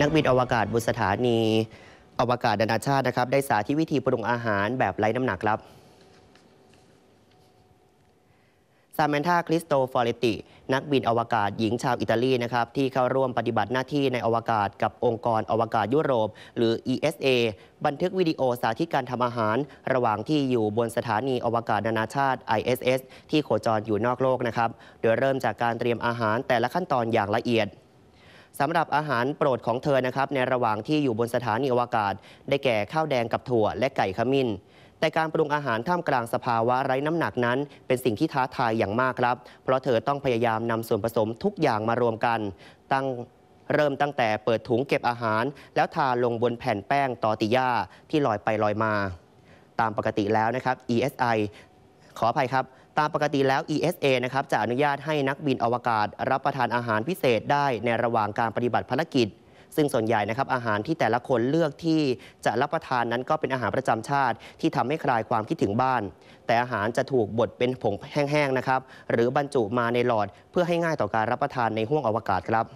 นักบินอวกาศบนสถานี อวกาศนานาชาตินะครับได้สาธิตวิธีปรุงอาหารแบบไร้น้ำหนักครับซาเมนธาคริสโตฟอริตินักบินอวกาศหญิงชาวอิตาลีนะครับที่เข้าร่วมปฏิบัติหน้าที่ในอวกาศกับองค์กรอวกาศยุโรป หรือ ESA บันทึกวิดีโอสาธิตการทำอาหาร ระหว่างที่อยู่บนสถานี อวกาศนานาชาติ ISS ที่โคจรอยู่นอกโลกนะครับโดยเริ่มจากการเตรียมอาหารแต่ละขั้นตอนอย่างละเอียดสำหรับอาหารโปรดของเธอนะครับในระหว่างที่อยู่บนสถานีอวกาศ ได้แก่ข้าวแดงกับถั่ว และไก่ขมิ้นแต่การปรุงอาหารท่ามกลางสภาวะไร้น้ำหนักนั้น เป็นสิ่งที่ท้าทายอย่างมากครับ เพราะเธอต้องพยายามนำส่วนผสมทุกอย่างมารวมกันตั้งเริ่มตั้งแต่เปิดถุงเก็บอาหาร แล้วทาลงบนแผ่นแป้งตอติย่าที่ลอยไปลอยมา ตามปกติแล้วนะครับ ESI ขออภัยครับ ตามปกติแล้ว ESA นะครับจะอนุญาตให้นักบินอวกาศ รับประทานอาหารพิเศษได้ในระหว่างการปฏิบัติภารกิจ ซึ่งส่วนใหญ่นะครับอาหารที่แต่ละคนเลือกที่จะรับประทานนั้นก็เป็นอาหารประจำชาติที่ทำให้คลายความคิดถึงบ้าน แต่อาหารจะถูกบดเป็นผงแห้งๆ นะครับหรือบรรจุมาในหลอดเพื่อให้ง่ายต่อการรับประทานในห้วงอวกาศครับ